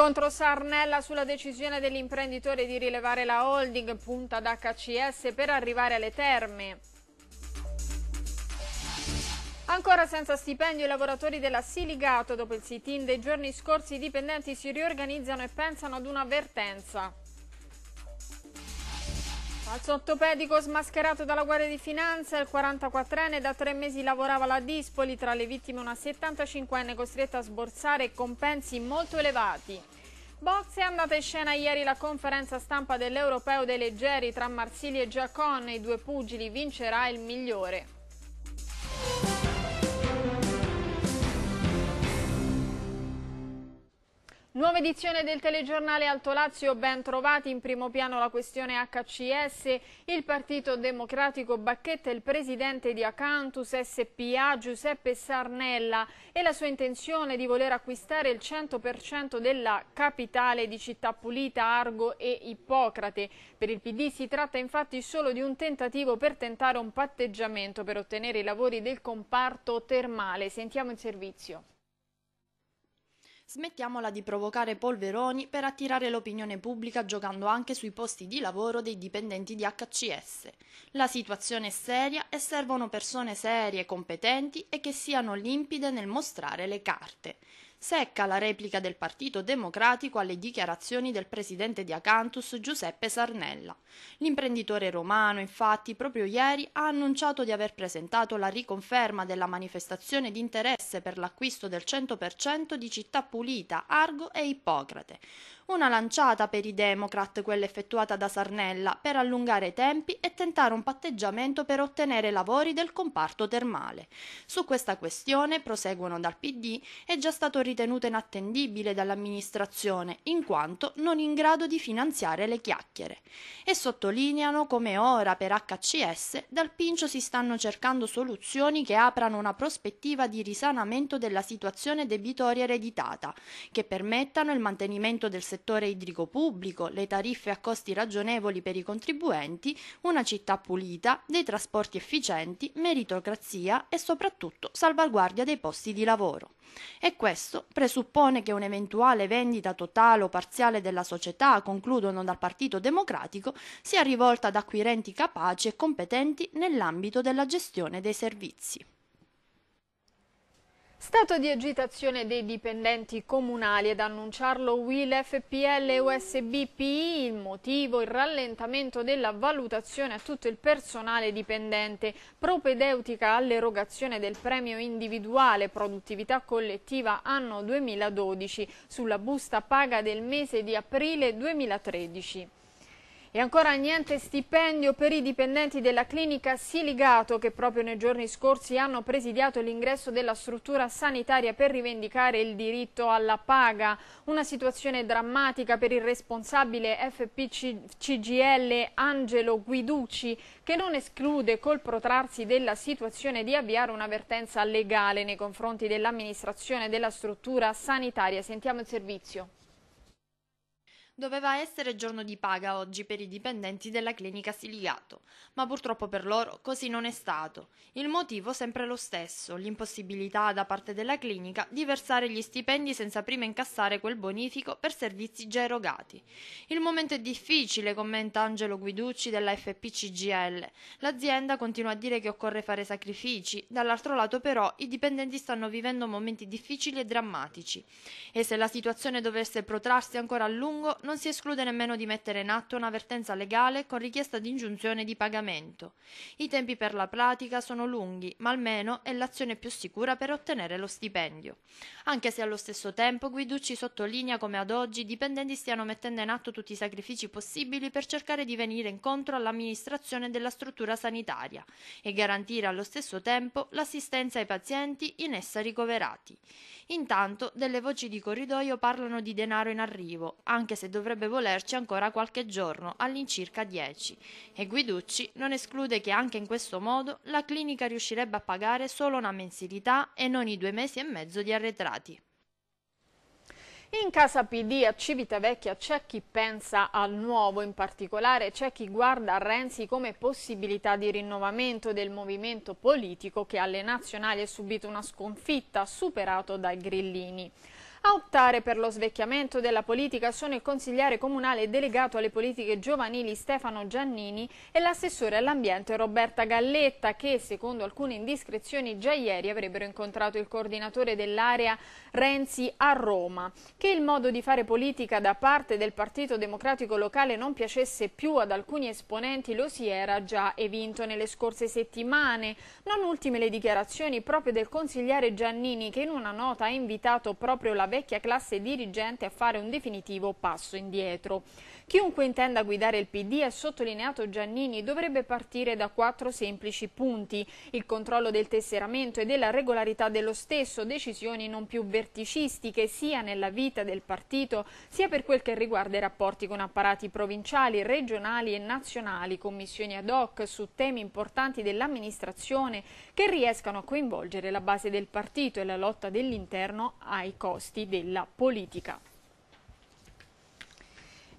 Scontro Sarnella sulla decisione dell'imprenditore di rilevare la holding punta ad HCS per arrivare alle terme. Ancora senza stipendio i lavoratori della Siligato, dopo il sit-in dei giorni scorsi i dipendenti si riorganizzano e pensano ad un'avvertenza. Al sottopedico smascherato dalla Guardia di Finanza, il 44enne da tre mesi lavorava alla Dispoli, tra le vittime una 75enne costretta a sborsare compensi molto elevati. Box è andata in scena ieri la conferenza stampa dell'Europeo dei Leggeri tra Marsili e Giacon, i due pugili vincerà il migliore. Nuova edizione del telegiornale Alto Lazio, ben trovati in primo piano la questione HCS, il Partito Democratico Bacchetta il presidente di Acantus SPA Giuseppe Sarnella e la sua intenzione di voler acquistare il 100% della capitale di Città Pulita, Argo e Ippocrate. Per il PD si tratta infatti solo di un tentativo per tentare un patteggiamento per ottenere i lavori del comparto termale. Sentiamo il servizio. Smettiamola di provocare polveroni per attirare l'opinione pubblica giocando anche sui posti di lavoro dei dipendenti di HCS. La situazione è seria e servono persone serie, competenti e che siano limpide nel mostrare le carte secca la replica del Partito Democratico alle dichiarazioni del presidente di Acantus Giuseppe Sarnella. L'imprenditore romano, infatti, proprio ieri ha annunciato di aver presentato la riconferma della manifestazione di interesse per l'acquisto del 100% di Città Pulita, Argo e Ippocrate. Una lanciata per i Democrat, quella effettuata da Sarnella, per allungare i tempi e tentare un patteggiamento per ottenere lavori del comparto termale. Su questa questione, proseguono dal PD, è già stato ritenuto inattendibile dall'amministrazione, in quanto non in grado di finanziare le chiacchiere. E sottolineano come ora per HCS dal Pincio si stanno cercando soluzioni che aprano una prospettiva di risanamento della situazione debitoria ereditata, che permettano il mantenimento del settore settore idrico pubblico, le tariffe a costi ragionevoli per i contribuenti, una città pulita, dei trasporti efficienti, meritocrazia e soprattutto salvaguardia dei posti di lavoro. E questo presuppone che un'eventuale vendita totale o parziale della società, concludono dal Partito Democratico, sia rivolta ad acquirenti capaci e competenti nell'ambito della gestione dei servizi. Stato di agitazione dei dipendenti comunali ad annunciarlo Will FPL USB PI, il motivo il rallentamento della valutazione a tutto il personale dipendente, propedeutica all'erogazione del premio individuale produttività collettiva anno 2012 sulla busta paga del mese di aprile 2013. E ancora niente stipendio per i dipendenti della clinica Siligato che proprio nei giorni scorsi hanno presidiato l'ingresso della struttura sanitaria per rivendicare il diritto alla paga. Una situazione drammatica per il responsabile FPCGL Angelo Guiducci che non esclude col protrarsi della situazione di avviare un'avvertenza legale nei confronti dell'amministrazione della struttura sanitaria. Sentiamo il servizio. Doveva essere giorno di paga oggi per i dipendenti della clinica Siligato, ma purtroppo per loro così non è stato. Il motivo sempre lo stesso, l'impossibilità da parte della clinica di versare gli stipendi senza prima incassare quel bonifico per servizi già erogati. Il momento è difficile, commenta Angelo Guiducci della FPCGL. L'azienda continua a dire che occorre fare sacrifici, dall'altro lato però i dipendenti stanno vivendo momenti difficili e drammatici. E se la situazione dovesse protrarsi ancora a lungo, non si esclude nemmeno di mettere in atto un'avvertenza legale con richiesta di ingiunzione di pagamento. I tempi per la pratica sono lunghi, ma almeno è l'azione più sicura per ottenere lo stipendio. Anche se allo stesso tempo Guiducci sottolinea come ad oggi i dipendenti stiano mettendo in atto tutti i sacrifici possibili per cercare di venire incontro all'amministrazione della struttura sanitaria e garantire allo stesso tempo l'assistenza ai pazienti in essa ricoverati. Intanto delle voci di corridoio parlano di denaro in arrivo, anche se dovrebbe volerci ancora qualche giorno, all'incirca 10, e Guiducci non esclude che anche in questo modo la clinica riuscirebbe a pagare solo una mensilità e non i due mesi e mezzo di arretrati. In casa PD a Civitavecchia c'è chi pensa al nuovo, in particolare c'è chi guarda a Renzi come possibilità di rinnovamento del movimento politico che alle nazionali è subito una sconfitta, superato dai grillini. A optare per lo svecchiamento della politica sono il consigliere comunale delegato alle politiche giovanili Stefano Giannini e l'assessore all'ambiente Roberta Galletta che, secondo alcune indiscrezioni, già ieri avrebbero incontrato il coordinatore dell'area Renzi a Roma. Che il modo di fare politica da parte del Partito Democratico locale non piacesse più ad alcuni esponenti lo si era già evinto nelle scorse settimane. Non ultime le dichiarazioni proprio del consigliere Giannini che in una nota ha invitato proprio la vecchia classe dirigente a fare un definitivo passo indietro. Chiunque intenda guidare il PD, ha sottolineato Giannini, dovrebbe partire da quattro semplici punti. Il controllo del tesseramento e della regolarità dello stesso, decisioni non più verticistiche sia nella vita del partito, sia per quel che riguarda i rapporti con apparati provinciali, regionali e nazionali, commissioni ad hoc su temi importanti dell'amministrazione che riescano a coinvolgere la base del partito e la lotta dell'interno ai costi della politica.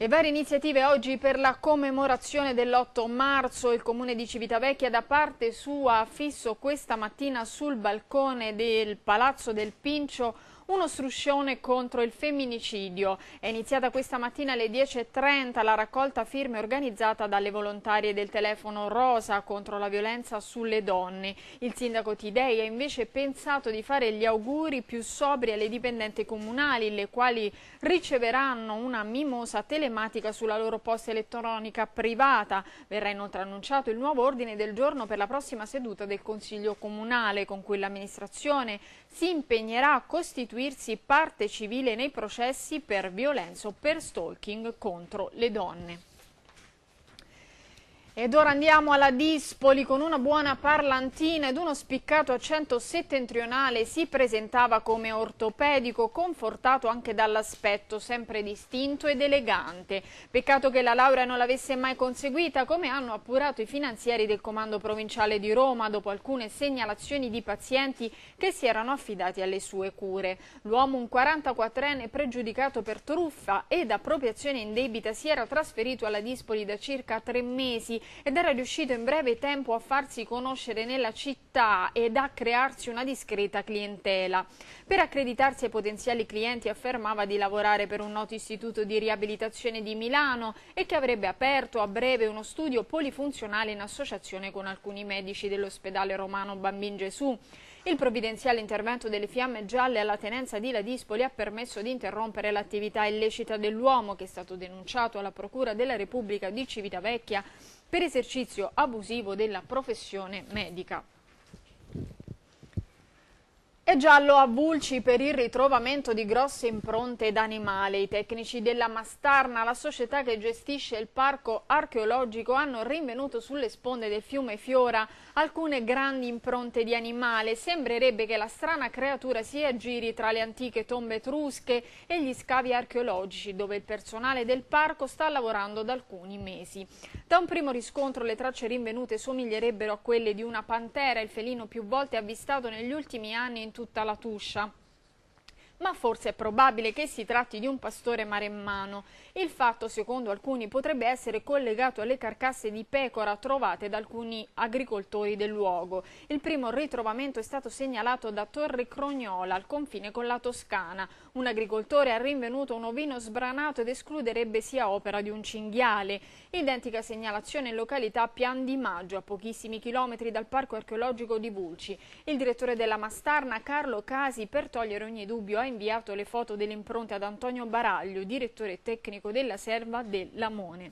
Le varie iniziative oggi per la commemorazione dell'8 marzo, il comune di Civitavecchia da parte sua ha fisso questa mattina sul balcone del Palazzo del Pincio uno struscione contro il femminicidio. È iniziata questa mattina alle 10.30 la raccolta firme organizzata dalle volontarie del telefono Rosa contro la violenza sulle donne. Il sindaco Tidei ha invece pensato di fare gli auguri più sobri alle dipendenti comunali, le quali riceveranno una mimosa telematica sulla loro posta elettronica privata. Verrà inoltre annunciato il nuovo ordine del giorno per la prossima seduta del Consiglio Comunale, con cui l'amministrazione si impegnerà a costituirsi parte civile nei processi per violenza o per stalking contro le donne. Ed ora andiamo alla Dispoli con una buona parlantina ed uno spiccato accento settentrionale si presentava come ortopedico, confortato anche dall'aspetto sempre distinto ed elegante. Peccato che la laurea non l'avesse mai conseguita, come hanno appurato i finanzieri del Comando Provinciale di Roma dopo alcune segnalazioni di pazienti che si erano affidati alle sue cure. L'uomo, un 44enne pregiudicato per truffa ed appropriazione indebita, si era trasferito alla Dispoli da circa tre mesi ed era riuscito in breve tempo a farsi conoscere nella città ed a crearsi una discreta clientela. Per accreditarsi ai potenziali clienti affermava di lavorare per un noto istituto di riabilitazione di Milano e che avrebbe aperto a breve uno studio polifunzionale in associazione con alcuni medici dell'ospedale romano Bambin Gesù. Il provvidenziale intervento delle fiamme gialle alla tenenza di Ladispoli ha permesso di interrompere l'attività illecita dell'uomo che è stato denunciato alla Procura della Repubblica di Civitavecchia per esercizio abusivo della professione medica. È giallo a Vulci per il ritrovamento di grosse impronte d'animale. I tecnici della Mastarna, la società che gestisce il parco archeologico, hanno rinvenuto sulle sponde del fiume Fiora alcune grandi impronte di animale. Sembrerebbe che la strana creatura si aggiri tra le antiche tombe etrusche e gli scavi archeologici, dove il personale del parco sta lavorando da alcuni mesi. Da un primo riscontro le tracce rinvenute somiglierebbero a quelle di una pantera, il felino più volte avvistato negli ultimi anni in tutta la Tuscia ma forse è probabile che si tratti di un pastore maremmano il fatto, secondo alcuni, potrebbe essere collegato alle carcasse di pecora trovate da alcuni agricoltori del luogo. Il primo ritrovamento è stato segnalato da Torre Crognola, al confine con la Toscana. Un agricoltore ha rinvenuto un ovino sbranato ed escluderebbe sia opera di un cinghiale. Identica segnalazione in località Pian di Maggio, a pochissimi chilometri dal parco archeologico di Vulci. Il direttore della Mastarna, Carlo Casi, per togliere ogni dubbio, ha inviato le foto delle impronte ad Antonio Baraglio, direttore tecnico della serva del Lamone.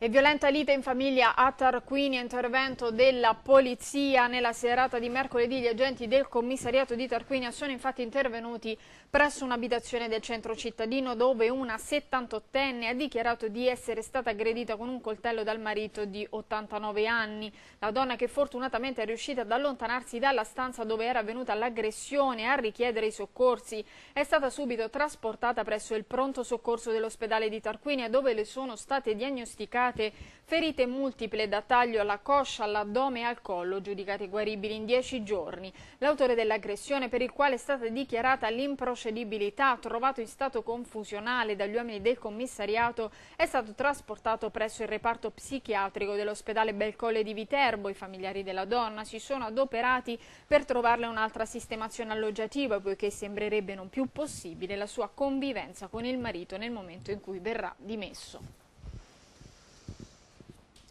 E violenta lite in famiglia a Tarquinia, intervento della polizia. Nella serata di mercoledì gli agenti del commissariato di Tarquinia sono infatti intervenuti presso un'abitazione del centro cittadino dove una 78enne ha dichiarato di essere stata aggredita con un coltello dal marito di 89 anni. La donna che fortunatamente è riuscita ad allontanarsi dalla stanza dove era avvenuta l'aggressione e a richiedere i soccorsi è stata subito trasportata presso il pronto soccorso dell'ospedale di Tarquinia dove le sono state diagnosticate registrate ferite multiple da taglio alla coscia, all'addome e al collo, giudicate guaribili in dieci giorni. L'autore dell'aggressione, per il quale è stata dichiarata l'improcedibilità, trovato in stato confusionale dagli uomini del commissariato, è stato trasportato presso il reparto psichiatrico dell'ospedale Belcolle di Viterbo. I familiari della donna si sono adoperati per trovarle un'altra sistemazione alloggiativa, poiché sembrerebbe non più possibile la sua convivenza con il marito nel momento in cui verrà dimesso.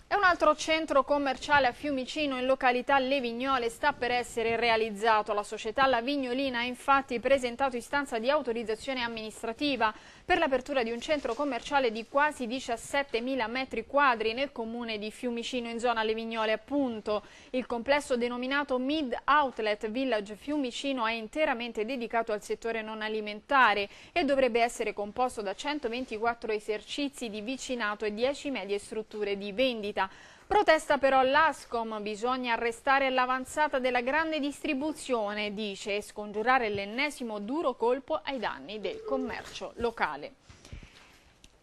E un altro centro commerciale a Fiumicino in località Levignole sta per essere realizzato. La società La Vignolina ha infatti presentato istanza di autorizzazione amministrativa per l'apertura di un centro commerciale di quasi 17.000 metri quadri nel comune di Fiumicino in zona Levignole appunto. Il complesso denominato Mid Outlet Village Fiumicino è interamente dedicato al settore non alimentare e dovrebbe essere composto da 124 esercizi di vicinato e 10 medie strutture di vendita. Protesta però l'Ascom, bisogna arrestare l'avanzata della grande distribuzione, dice, e scongiurare l'ennesimo duro colpo ai danni del commercio locale.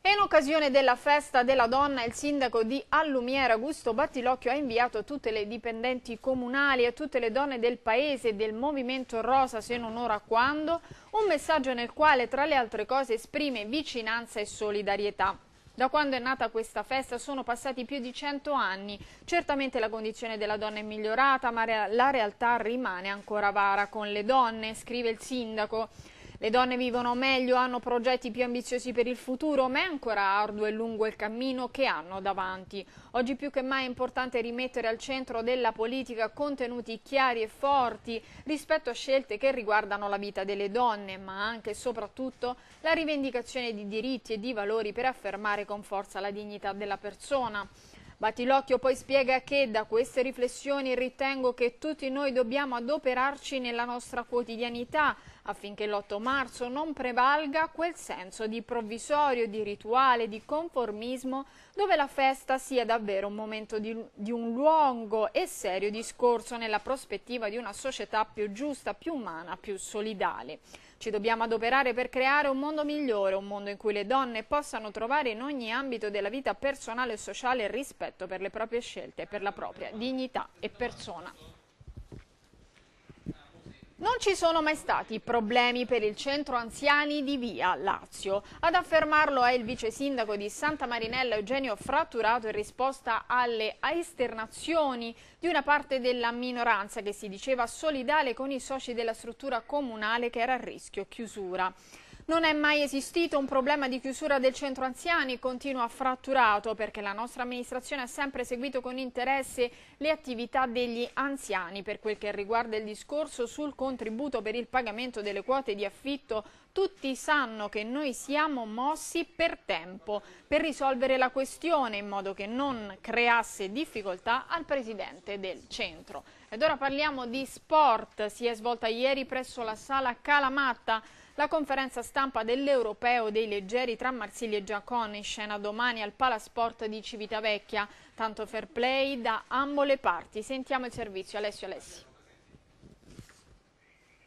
E in occasione della festa della donna il sindaco di Allumiera Augusto Battilocchio ha inviato a tutte le dipendenti comunali a tutte le donne del paese e del movimento Rosa se non ora quando un messaggio nel quale tra le altre cose esprime vicinanza e solidarietà. Da quando è nata questa festa sono passati più di 100 anni. Certamente la condizione della donna è migliorata, ma la realtà rimane ancora vara con le donne, scrive il sindaco. Le donne vivono meglio, hanno progetti più ambiziosi per il futuro, ma è ancora arduo e lungo il cammino che hanno davanti. Oggi più che mai è importante rimettere al centro della politica contenuti chiari e forti rispetto a scelte che riguardano la vita delle donne, ma anche e soprattutto la rivendicazione di diritti e di valori per affermare con forza la dignità della persona. Batilocchio poi spiega che da queste riflessioni ritengo che tutti noi dobbiamo adoperarci nella nostra quotidianità affinché l'8 marzo non prevalga quel senso di provvisorio, di rituale, di conformismo dove la festa sia davvero un momento di, di un lungo e serio discorso nella prospettiva di una società più giusta, più umana, più solidale. Ci dobbiamo adoperare per creare un mondo migliore, un mondo in cui le donne possano trovare in ogni ambito della vita personale e sociale rispetto per le proprie scelte, e per la propria dignità e persona. Non ci sono mai stati problemi per il centro anziani di Via Lazio. Ad affermarlo è il vice sindaco di Santa Marinella Eugenio Fratturato in risposta alle esternazioni di una parte della minoranza che si diceva solidale con i soci della struttura comunale che era a rischio chiusura. Non è mai esistito un problema di chiusura del centro anziani, continua fratturato, perché la nostra amministrazione ha sempre seguito con interesse le attività degli anziani. Per quel che riguarda il discorso sul contributo per il pagamento delle quote di affitto, tutti sanno che noi siamo mossi per tempo, per risolvere la questione in modo che non creasse difficoltà al Presidente del Centro. Ed ora parliamo di sport, si è svolta ieri presso la sala Calamatta, la conferenza stampa dell'Europeo dei leggeri tra Marsiglia e Giacone in scena domani al Palasport di Civitavecchia. Tanto fair play da ambo le parti. Sentiamo il servizio. Alessio Alessi.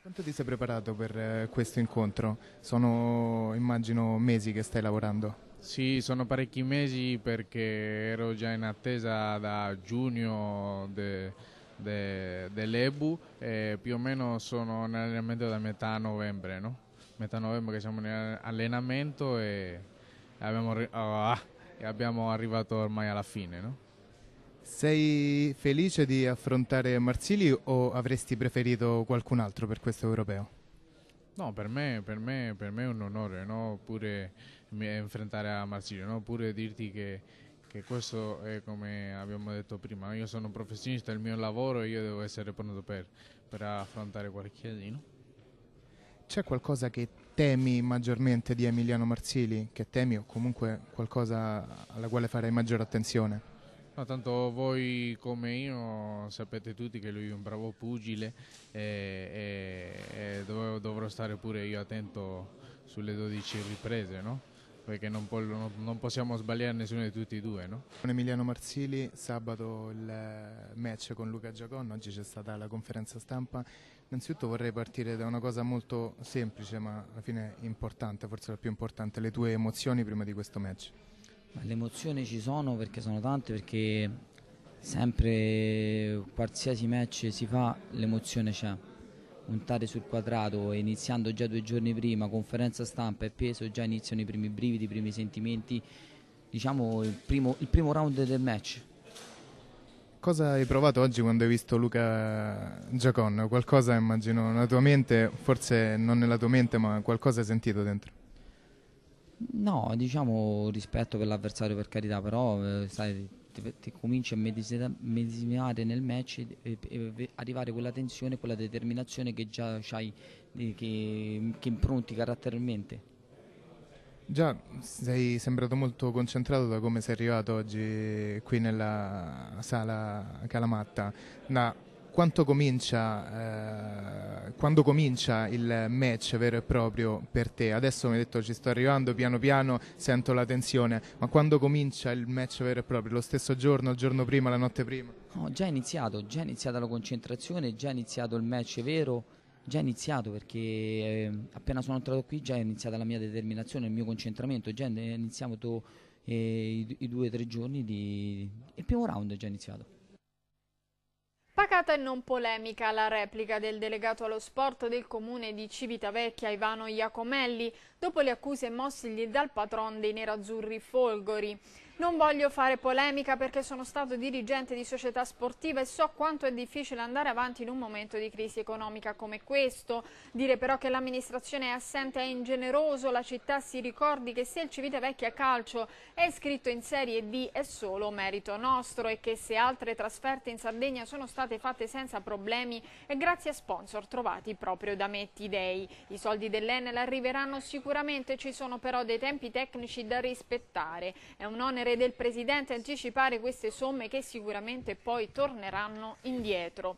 Quanto ti sei preparato per eh, questo incontro? Sono immagino mesi che stai lavorando. Sì, sono parecchi mesi perché ero già in attesa da giugno de, de, dell'EBU e più o meno sono in allenamento da metà novembre, no? metà novembre siamo in allenamento e abbiamo, oh, e abbiamo arrivato ormai alla fine. No? Sei felice di affrontare Marsili o avresti preferito qualcun altro per questo europeo? No, per me, per me, per me è un onore no? pure affrontare a Marsili, no? pure dirti che, che, questo è come abbiamo detto prima, io sono un professionista, il mio lavoro e io devo essere pronto per, per affrontare qualche No? c'è qualcosa che temi maggiormente di Emiliano Marsili? Che temi o comunque qualcosa alla quale farei maggiore attenzione? No, tanto voi come io sapete tutti che lui è un bravo pugile eh, e, e, e dov- dovrò stare pure io attento sulle 12 riprese, no? perché non, po- non, possiamo sbagliare nessuno di tutti e due. No? Con Emiliano Marsili, sabato il match con Luca Giacon, oggi c'è stata la conferenza stampa, Innanzitutto vorrei partire da una cosa molto semplice ma alla fine importante, forse la più importante, le tue emozioni prima di questo match. Ma le emozioni ci sono perché sono tante, perché sempre qualsiasi match si fa l'emozione c'è. Puntare sul quadrato, iniziando già due giorni prima, conferenza stampa e peso, già iniziano i primi brividi, i primi sentimenti, diciamo il primo, il primo round del match Cosa hai provato oggi quando hai visto Luca Giacon? Qualcosa immagino nella tua mente, forse non nella tua mente, ma qualcosa hai sentito dentro? No, diciamo rispetto per l'avversario per carità, però eh, sai, ti, ti, cominci a medesimare nel match e, e, e arrivare quella tensione, quella determinazione che già hai, eh, che, che impronti caratterialmente. Già, sei sembrato molto concentrato da come sei arrivato oggi qui nella sala Calamatta. Da quanto comincia, eh, quando comincia il match vero e proprio per te? Adesso mi hai detto ci sto arrivando piano piano, sento la tensione, ma quando comincia il match vero e proprio? Lo stesso giorno, il giorno prima, la notte prima? No, già iniziato, già iniziata la concentrazione, già iniziato il match vero già iniziato perché eh, appena sono entrato qui già è iniziata la mia determinazione, il mio concentramento, già è iniziato eh, i, i due o tre giorni, di... il primo round è già iniziato. Pacata e non polemica la replica del delegato allo sport del comune di Civitavecchia Ivano Iacomelli dopo le accuse mossigli dal patron dei nerazzurri Folgori. Non voglio fare polemica perché sono stato dirigente di società sportiva e so quanto è difficile andare avanti in un momento di crisi economica come questo. Dire però che l'amministrazione è assente è ingeneroso, la città si ricordi che se il Civitavecchia Calcio è iscritto in Serie D è solo merito nostro e che se altre trasferte in Sardegna sono state fatte senza problemi è grazie a sponsor trovati proprio da Metti Dei. I soldi dell'Enel arriveranno sicuramente, ci sono però dei tempi tecnici da rispettare. È un onere parere del Presidente anticipare queste somme che sicuramente poi torneranno indietro.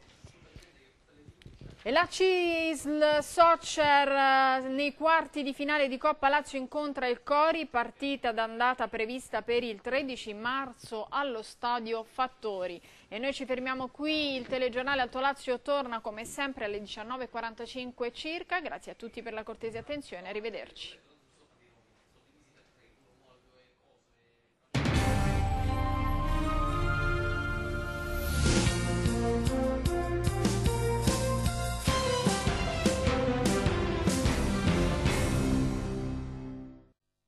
E la CISL Soccer eh, nei quarti di finale di Coppa Lazio incontra il Cori, partita d'andata prevista per il 13 marzo allo stadio Fattori. E noi ci fermiamo qui, il telegiornale Alto Lazio torna come sempre alle 19.45 circa. Grazie a tutti per la cortese attenzione, arrivederci. Música